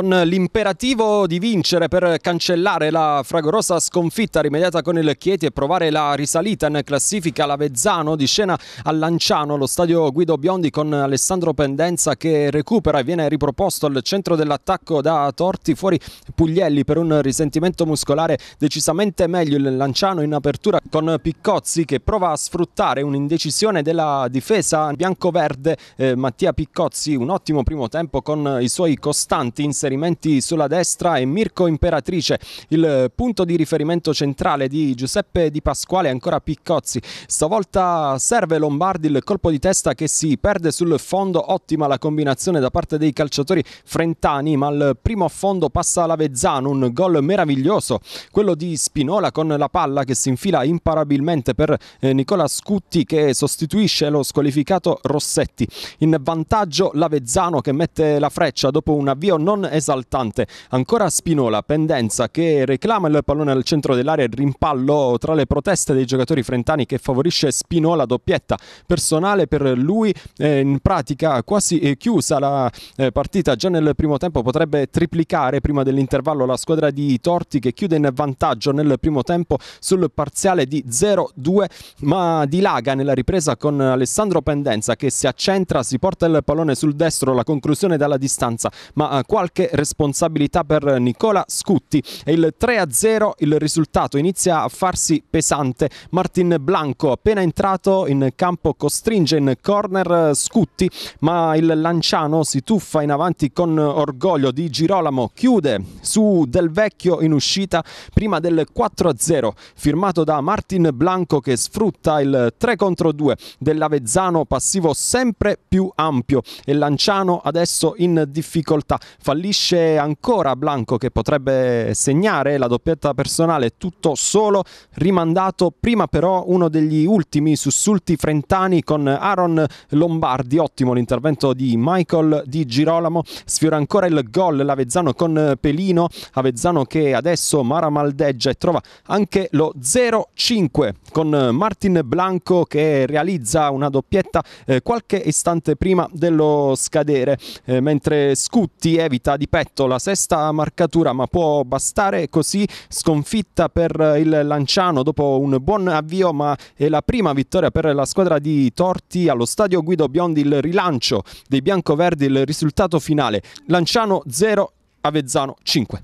con l'imperativo di vincere per cancellare la fragorosa sconfitta rimediata con il Chieti e provare la risalita in classifica l'Avezzano di scena a Lanciano allo stadio Guido Biondi con Alessandro Pendenza che recupera e viene riproposto al centro dell'attacco da Torti fuori Puglielli per un risentimento muscolare decisamente meglio il Lanciano in apertura con Piccozzi che prova a sfruttare un'indecisione della difesa bianco-verde eh, Mattia Piccozzi un ottimo primo tempo con i suoi costanti inserimenti inserimenti sulla destra e Mirko Imperatrice, il punto di riferimento centrale di Giuseppe Di Pasquale, ancora Piccozzi. Stavolta serve Lombardi il colpo di testa che si perde sul fondo, ottima la combinazione da parte dei calciatori frentani, ma al primo fondo passa l'Avezzano, un gol meraviglioso, quello di Spinola con la palla che si infila imparabilmente per eh, Nicola Scutti che sostituisce lo squalificato Rossetti. In vantaggio l'Avezzano che mette la freccia dopo un avvio non esaltante. Ancora Spinola, pendenza che reclama il pallone al centro dell'area e rimpallo tra le proteste dei giocatori frentani che favorisce Spinola doppietta personale per lui. Eh, in pratica quasi eh, chiusa la eh, partita già nel primo tempo potrebbe triplicare prima dell'intervallo la squadra di Torti che chiude in vantaggio nel primo tempo sul parziale di 0-2 ma dilaga nella ripresa con Alessandro Pendenza che si accentra, si porta il pallone sul destro, la conclusione dalla distanza ma eh, qualche che responsabilità per Nicola Scutti. E il 3-0 il risultato inizia a farsi pesante. Martin Blanco appena entrato in campo costringe in corner Scutti ma il Lanciano si tuffa in avanti con orgoglio di Girolamo. Chiude su Del Vecchio in uscita prima del 4-0 firmato da Martin Blanco che sfrutta il 3 contro 2 dell'Avezzano passivo sempre più ampio e Lanciano adesso in difficoltà. Fallito stabilisce ancora Blanco che potrebbe segnare la doppietta personale tutto solo, rimandato prima però uno degli ultimi sussulti frentani con Aaron Lombardi, ottimo l'intervento di Michael Di Girolamo, sfiora ancora il gol l'Avezzano con Pelino, Avezzano che adesso Mara maldeggia e trova anche lo 0-5 con Martin Blanco che realizza una doppietta eh, qualche istante prima dello scadere, eh, mentre Scutti evita di petto, la sesta marcatura, ma può bastare così sconfitta per il Lanciano dopo un buon avvio, ma è la prima vittoria per la squadra di Torti allo stadio Guido Biondi, il rilancio dei biancoverdi, il risultato finale. Lanciano 0, Avezzano 5.